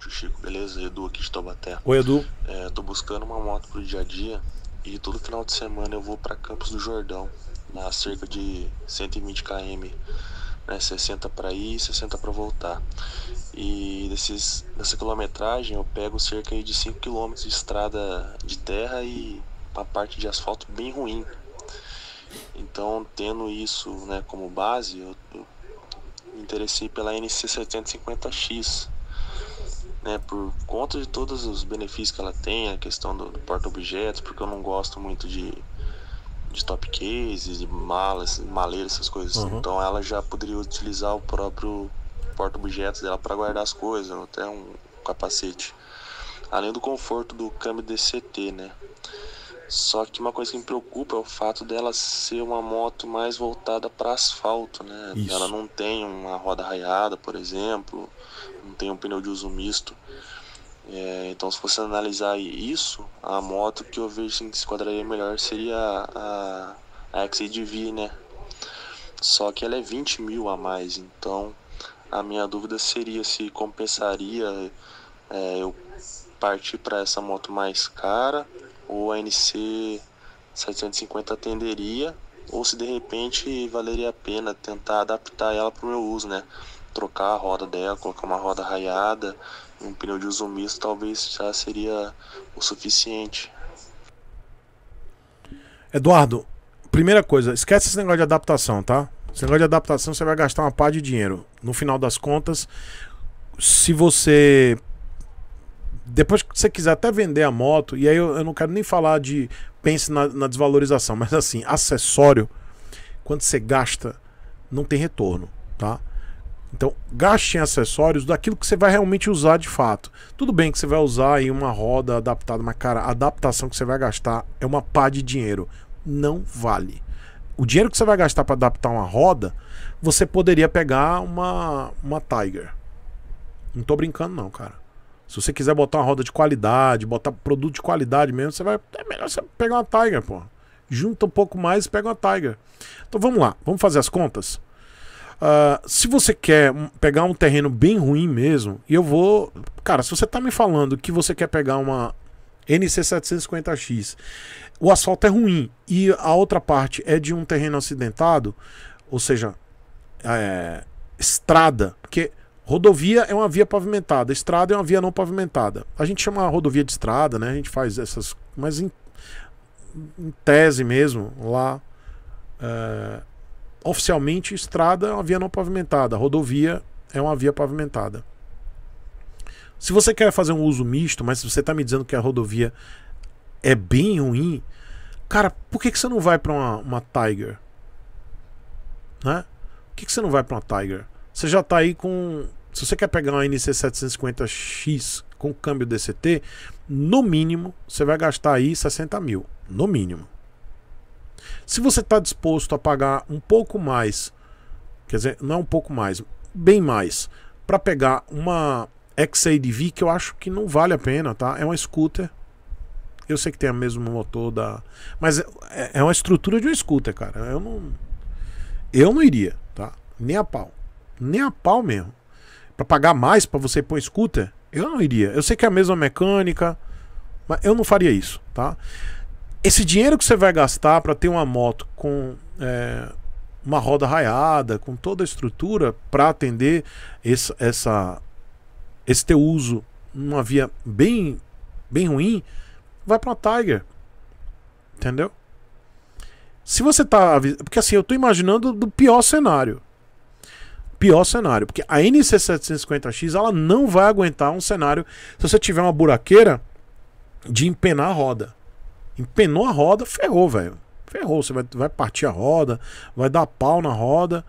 Tio Chico, beleza? Edu aqui de Taubaté. Oi, Edu. É, tô buscando uma moto pro dia a dia e todo final de semana eu vou para Campos do Jordão, na cerca de 120 km, né, 60 para ir e 60 para voltar. E desses, quilometragem eu pego cerca de 5 km de estrada de terra e uma parte de asfalto bem ruim. Então, tendo isso né, como base, eu, eu me interessei pela NC 750X, né, por conta de todos os benefícios que ela tem, a questão do, do porta-objetos, porque eu não gosto muito de, de top cases, de malas, maleiras, essas coisas. Assim. Uhum. Então ela já poderia utilizar o próprio porta-objetos dela para guardar as coisas, até um capacete. Além do conforto do câmbio DCT, né? Só que uma coisa que me preocupa é o fato dela ser uma moto mais voltada para asfalto, né? Isso. Ela não tem uma roda raiada, por exemplo, não tem um pneu de uso misto. É, então, se você analisar isso, a moto que eu vejo assim, que se enquadraria melhor seria a, a XADV, né? Só que ela é 20 mil a mais, então a minha dúvida seria se compensaria é, eu partir para essa moto mais cara o ANC 750 atenderia ou se de repente valeria a pena tentar adaptar ela para o meu uso, né? Trocar a roda dela, colocar uma roda raiada, um pneu de uso misto, talvez já seria o suficiente. Eduardo, primeira coisa, esquece esse negócio de adaptação, tá? Esse negócio de adaptação você vai gastar uma pá de dinheiro. No final das contas, se você depois que você quiser até vender a moto, e aí eu, eu não quero nem falar de pense na, na desvalorização, mas assim, acessório, quando você gasta, não tem retorno, tá? Então, gaste em acessórios daquilo que você vai realmente usar de fato. Tudo bem que você vai usar aí uma roda adaptada, mas cara, a adaptação que você vai gastar é uma pá de dinheiro. Não vale. O dinheiro que você vai gastar para adaptar uma roda, você poderia pegar uma, uma Tiger. Não tô brincando, não, cara. Se você quiser botar uma roda de qualidade, botar produto de qualidade mesmo, você vai. É melhor você pegar uma Tiger, pô. Junta um pouco mais e pega uma Tiger. Então vamos lá, vamos fazer as contas. Uh, se você quer pegar um terreno bem ruim mesmo, e eu vou. Cara, se você tá me falando que você quer pegar uma NC750X, o asfalto é ruim e a outra parte é de um terreno acidentado, ou seja, é, estrada, porque Rodovia é uma via pavimentada, estrada é uma via não pavimentada. A gente chama a rodovia de estrada, né? A gente faz essas. Mas em, em tese mesmo, lá. É, oficialmente, estrada é uma via não pavimentada, rodovia é uma via pavimentada. Se você quer fazer um uso misto, mas se você está me dizendo que a rodovia é bem ruim, cara, por que, que você não vai para uma, uma Tiger? Né? Por que, que você não vai para uma Tiger? Você já está aí com se você quer pegar uma NC750X com câmbio DCT, no mínimo você vai gastar aí 60 mil. No mínimo. Se você está disposto a pagar um pouco mais, quer dizer, não é um pouco mais, bem mais, para pegar uma XADV que eu acho que não vale a pena, tá? É uma scooter. Eu sei que tem o mesmo motor da. Mas é, é, é uma estrutura de um scooter, cara. Eu não. Eu não iria, tá? Nem a pau. Nem a pau mesmo para pagar mais para você pôr scooter, eu não iria. Eu sei que é a mesma mecânica, mas eu não faria isso, tá? Esse dinheiro que você vai gastar para ter uma moto com é, uma roda raiada, com toda a estrutura para atender esse, essa, esse teu uso numa via bem, bem ruim, vai para uma Tiger, entendeu? Se você tá. Porque assim, eu tô imaginando do pior cenário pior cenário. Porque a NC750X ela não vai aguentar um cenário se você tiver uma buraqueira de empenar a roda. Empenou a roda, ferrou, velho. Ferrou. Você vai, vai partir a roda, vai dar pau na roda.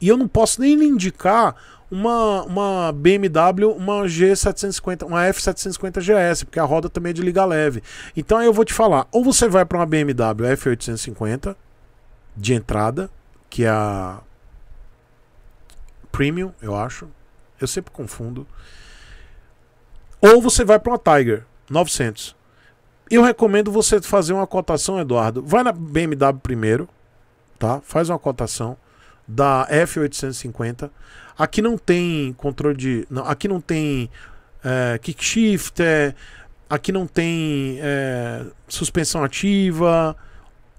E eu não posso nem lhe indicar uma, uma BMW, uma G750, uma F750 GS, porque a roda também é de liga leve. Então aí eu vou te falar, ou você vai para uma BMW F850 de entrada, que é a Premium, eu acho. Eu sempre confundo. Ou você vai para uma Tiger 900. Eu recomendo você fazer uma cotação, Eduardo. Vai na BMW primeiro, tá? Faz uma cotação da F850. Aqui não tem controle de. Não, aqui não tem é, kick shift, é, aqui não tem é, suspensão ativa.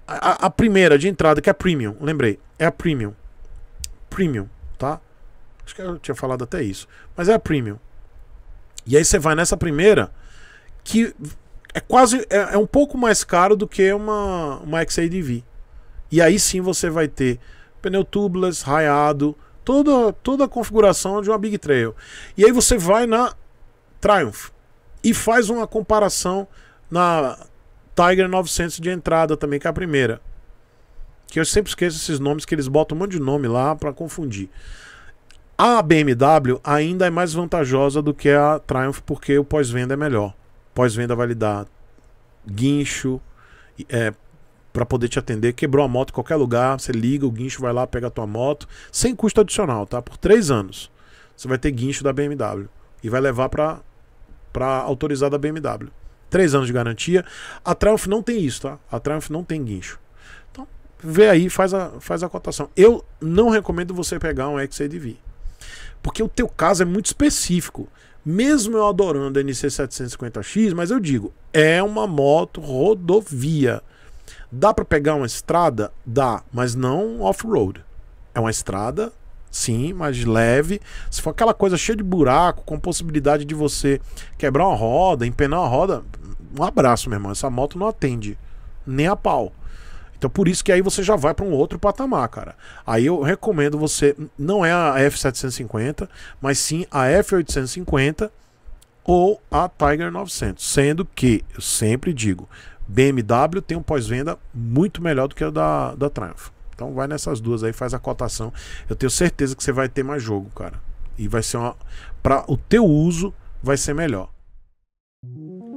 A, a, primeira de entrada, que é a premium, lembrei, é a premium. Premium. Acho que eu tinha falado até isso. Mas é a premium. E aí você vai nessa primeira, que é quase. É, é um pouco mais caro do que uma, uma XADV. E aí sim você vai ter pneu tubeless, raiado, toda, toda a configuração de uma Big Trail. E aí você vai na Triumph e faz uma comparação na Tiger 900 de entrada também, que é a primeira. Que eu sempre esqueço esses nomes, que eles botam um monte de nome lá para confundir. A BMW ainda é mais vantajosa do que a Triumph porque o pós-venda é melhor. Pós-venda vai lhe dar guincho é, para poder te atender. Quebrou a moto em qualquer lugar, você liga, o guincho vai lá, pega a tua moto, sem custo adicional, tá? Por três anos você vai ter guincho da BMW e vai levar para para autorizar da BMW. Três anos de garantia. A Triumph não tem isso, tá? A Triumph não tem guincho. Então, vê aí, faz a, faz a cotação. Eu não recomendo você pegar um XADV. Porque o teu caso é muito específico. Mesmo eu adorando a NC750X, mas eu digo, é uma moto rodovia. Dá para pegar uma estrada? Dá, mas não off-road. É uma estrada, sim, mas leve. Se for aquela coisa cheia de buraco, com possibilidade de você quebrar uma roda, empenar uma roda, um abraço, meu irmão. Essa moto não atende. Nem a pau. Então por isso que aí você já vai para um outro patamar, cara. Aí eu recomendo você, não é a F750, mas sim a F850 ou a Tiger 900. Sendo que, eu sempre digo, BMW tem um pós-venda muito melhor do que o da, da Triumph. Então vai nessas duas aí, faz a cotação. Eu tenho certeza que você vai ter mais jogo, cara. E vai ser uma. Para o teu uso, vai ser melhor.